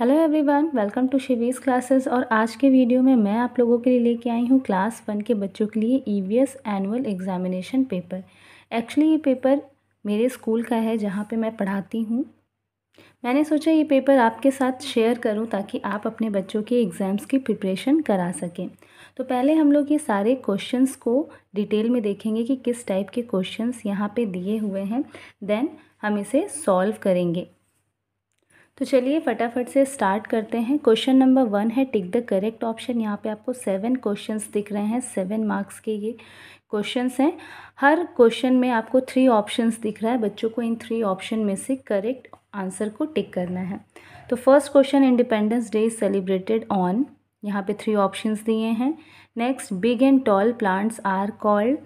Hello everyone welcome to Shivi's classes और आज के वीडियो में मैं आप लोगों के लिए लेके आई हूँ क्लास वन के बच्चों के लिए EVS annual examination paper actually ये पेपर मेरे स्कूल का है जहाँ पे मैं पढ़ाती हूँ मैंने सोचा ये पेपर आपके साथ शेयर करूँ ताकि आप अपने बच्चों के एग्ज़ाम्स की प्रिपरेशन करा सकें तो पहले हम लोग ये सारे क्वेश्चंस को डिटेल में देखेंगे कि किस टाइप के क्वेश्चंस यहाँ पे दिए हुए हैं देन हम इसे सॉल्व करेंगे तो चलिए फटाफट से स्टार्ट करते हैं क्वेश्चन नंबर वन है टिक द करेक्ट ऑप्शन यहाँ पे आपको सेवन क्वेश्चंस दिख रहे हैं सेवन मार्क्स के ये क्वेश्चंस हैं हर क्वेश्चन में आपको थ्री ऑप्शंस दिख रहा है बच्चों को इन थ्री ऑप्शन में से करेक्ट आंसर को टिक करना है तो first question Independence Day is celebrated on यहाँ पे थ्री ऑप्शंस दिए हैं next big and tall plants are called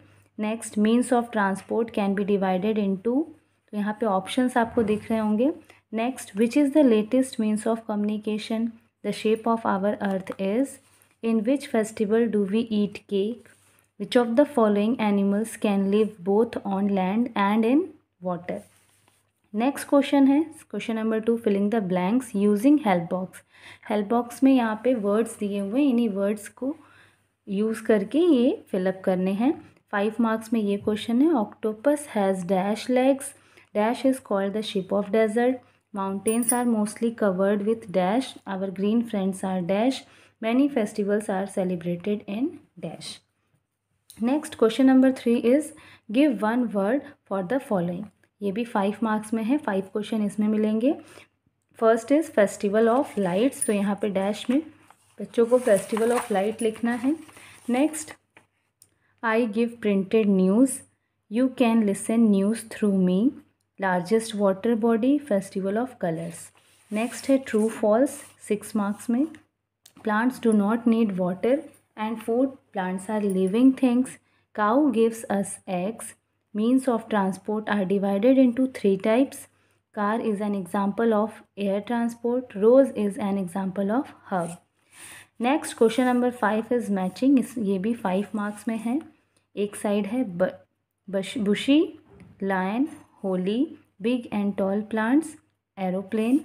next means of transport can be divided in तो यहाँ पर ऑप्शन आपको दिख रहे होंगे Next, which is the latest means of communication? The shape of our earth is. In which festival do we eat cake? Which of the following animals can live both on land and in water? Next question है question number two filling the blanks using help box help box में यहाँ पे words दिए हुए इन्हीं words को use करके ये फिलअप करने हैं फाइव मार्क्स में ये क्वेश्चन है octopus has dash legs dash is called the ship of desert Mountains are mostly covered with dash. Our green friends are dash. Many festivals are celebrated in dash. Next question number three is give one word for the following ये भी five marks में है five question इसमें मिलेंगे first is festival of lights तो यहाँ पे dash में बच्चों को फेस्टिवल ऑफ लाइट लिखना है next I give printed news you can listen news through me largest water body festival of colours next है ट्रू फॉल्स सिक्स मार्क्स में plants do not need water and fourth plants are living things cow gives us eggs means of transport are divided into three types car is an example of air transport rose is an example of herb next question number five is matching इस ये भी five marks में है एक side है bushy lion Holi big and tall plants aeroplane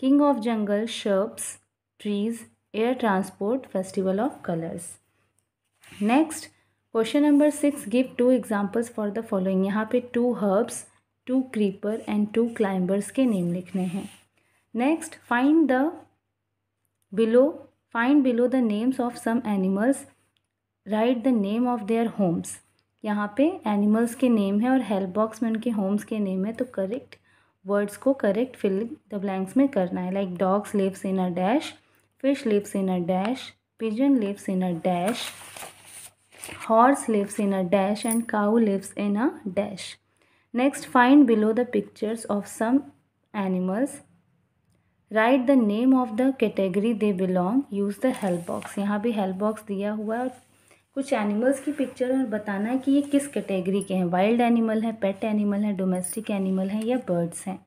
king of jungle shrubs trees air transport festival of colours next question number six give two examples for the following यहाँ पे two herbs two creeper and two climbers के name लिखने हैं next find the below find below the names of some animals write the name of their homes यहाँ पे animals के name है और हेल्प बॉक्स में उनके होम्स के नेम है तो करेक्ट वर्ड्स को करेक्ट फिल द ब्लैंक्स में करना है like dogs lives in a dash fish lives in a dash pigeon lives in a dash horse lives in a dash and cow lives in a dash next find below the pictures of some animals write the name of the category they belong use the help box यहाँ भी help box दिया हुआ है और कुछ animals की picture और बताना है कि ये किस कैटेगरी के हैं वाइल्ड एनिमल हैं पेट एनिमल हैं डोमेस्टिक एनिमल हैं या बर्ड्स हैं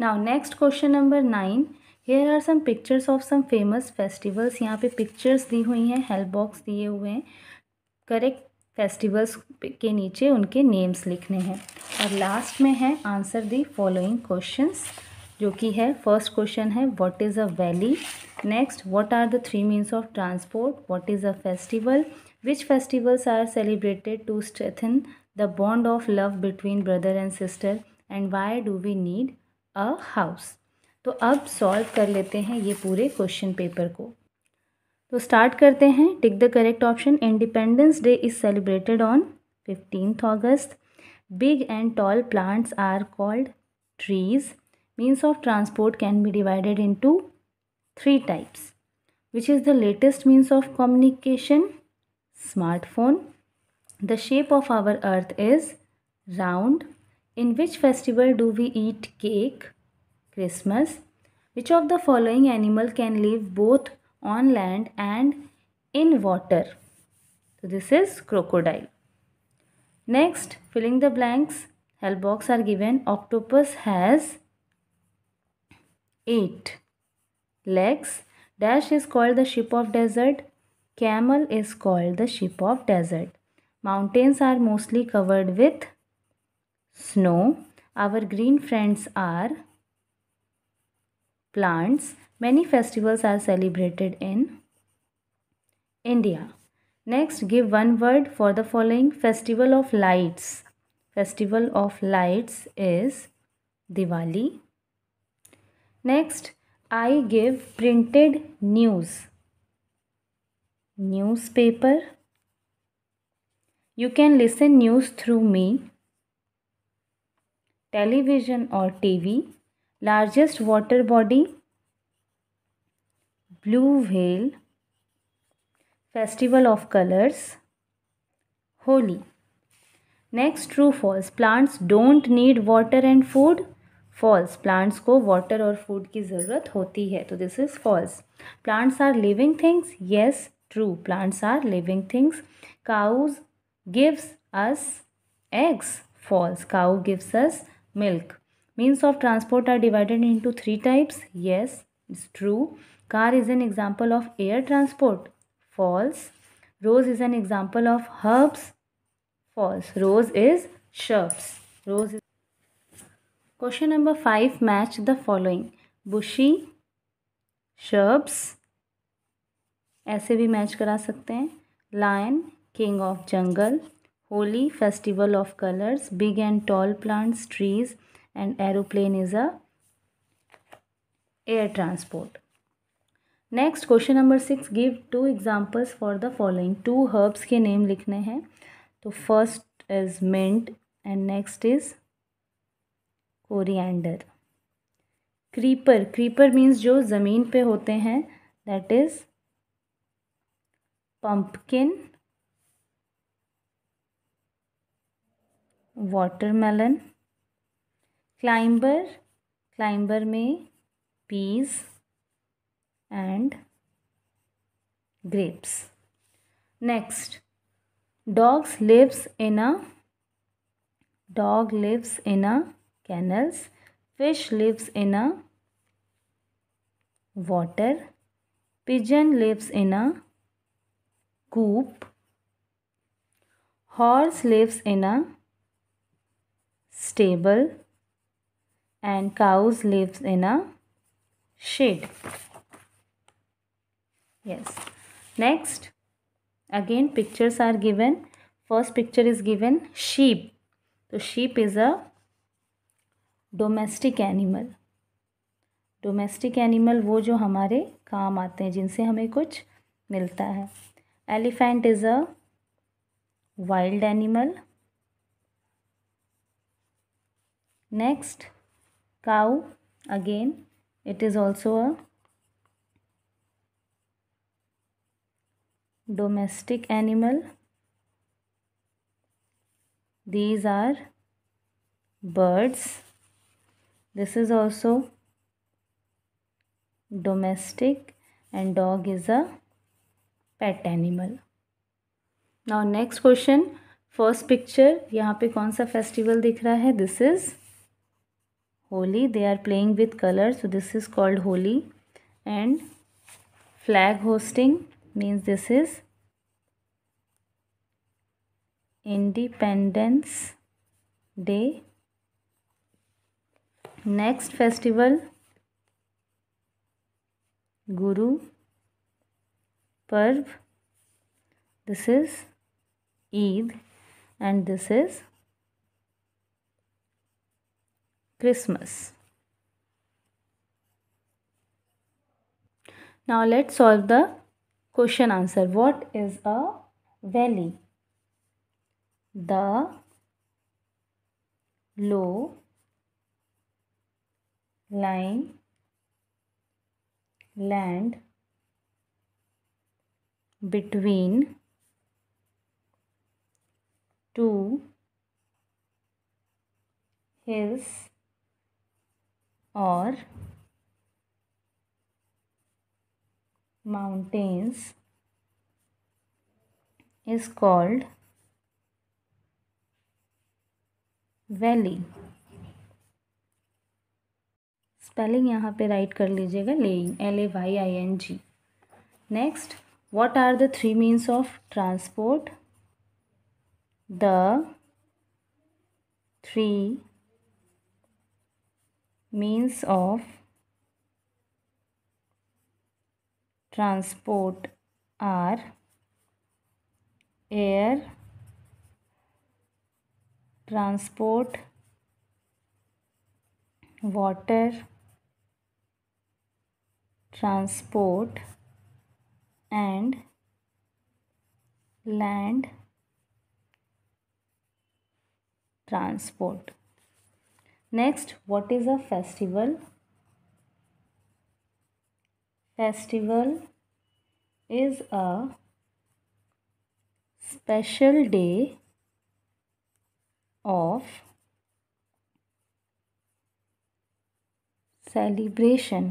now next question number nine here are some pictures of some famous festivals यहाँ पे पिक्चर्स दी हुई हैं हेल्प बॉक्स दिए हुए हैं करेक्ट फेस्टिवल्स के नीचे उनके नेम्स लिखने हैं और लास्ट में है आंसर दी फॉलोइंग क्वेश्चंस जो कि है फर्स्ट क्वेश्चन है what is a valley next what are the three means of transport what is a festival which festivals are celebrated to strengthen the bond of love between brother and sister and why do we need a house तो अब solve कर लेते हैं ये पूरे question paper को तो start करते हैं tick the correct option Independence Day is celebrated on fifteenth अगस्त big and tall plants are called trees Means of transport can be divided into three types, which is the latest means of communication, smartphone. The shape of our earth is round. In which festival do we eat cake? Christmas. Which of the following animal can live both on land and in water? So this is crocodile. Next, filling the blanks, help box are given. Octopus has 8. Legs. Dash is called the ship of desert. Camel is called the ship of desert. Mountains are mostly covered with snow. Our green friends are plants. Many festivals are celebrated in India. Next, give one word for the following Festival of Lights. Festival of Lights is Diwali. Next, I give printed news. Newspaper. You can listen news through me. Television or TV. Largest water body. Blue Veil. Festival of Colors. Holi. Next, true false. Plants don't need water and food. False plants को water और food की ज़रूरत होती है तो this is false plants are living things yes true plants are living things cows gives us eggs false cow gives us milk means of transport are divided into three types yes is true car is an example of air transport false rose is an example of herbs false rose is shrubs rose is question number five match the following bushy shrubs ऐसे भी match करा सकते हैं lion king of jungle Holi festival of colours big and tall plants trees and aeroplane is a air transport next question number six give two examples for the following two herbs के name लिखने हैं तो first is mint and next is coriander creeper creeper means जो ज़मीन पे होते हैं that is pumpkin watermelon climber climber में Ps and grapes next dogs lives in a dog lives in a canals. Fish lives in a water. Pigeon lives in a coop. Horse lives in a stable. And cows lives in a shed. Yes. Next, again pictures are given. First picture is given sheep. So sheep is a domestic animal domestic animal वो जो हमारे काम आते हैं जिनसे हमें कुछ मिलता है elephant is a wild animal next cow again it is also a domestic animal these are birds this is also domestic and dog is a pet animal now next question first picture yahan pe festival dikh raha this is holi they are playing with colors so this is called holi and flag hosting means this is independence day Next festival Guru Parv. This is Eid and this is Christmas. Now let's solve the question answer. What is a valley? The low line land between two hills or mountains is called valley spelling यहाँ पे write कर लीजिएगा laying L A Y I N G next what are the three means of transport the three means of transport are air transport water transport and land transport next what is a festival festival is a special day of celebration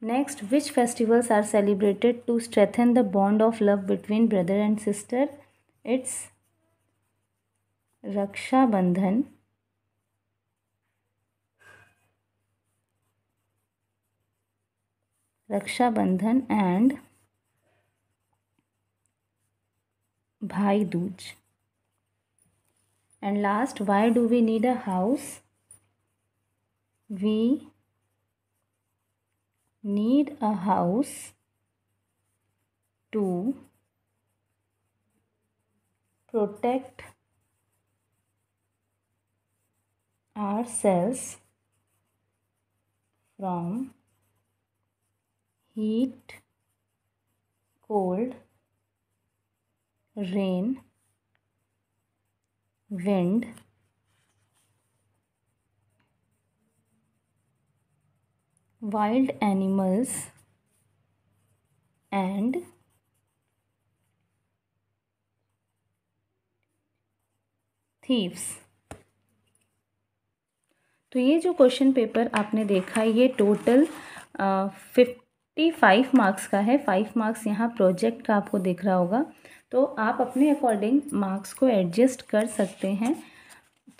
Next, which festivals are celebrated to strengthen the bond of love between brother and sister? It's Raksha Bandhan. Raksha Bandhan and Bhai Dooj. And last, why do we need a house? We need a house to protect ourselves from heat, cold, rain, wind, wild animals and thieves तो ये जो question paper आपने देखा ये total fifty five marks का है five marks यहाँ project का आपको दिख रहा होगा तो आप अपने अकॉर्डिंग मार्क्स को एडजस्ट कर सकते हैं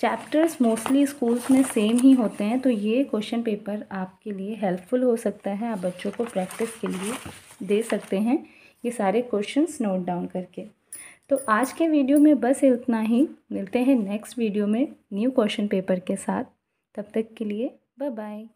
चैप्टर्स मोस्टली स्कूल्स में सेम ही होते हैं तो ये क्वेश्चन पेपर आपके लिए हेल्पफुल हो सकता है आप बच्चों को प्रैक्टिस के लिए दे सकते हैं ये सारे क्वेश्चंस नोट डाउन करके तो आज के वीडियो में बस इतना ही मिलते हैं नेक्स्ट वीडियो में न्यू क्वेश्चन पेपर के साथ तब तक के लिए बाय बाय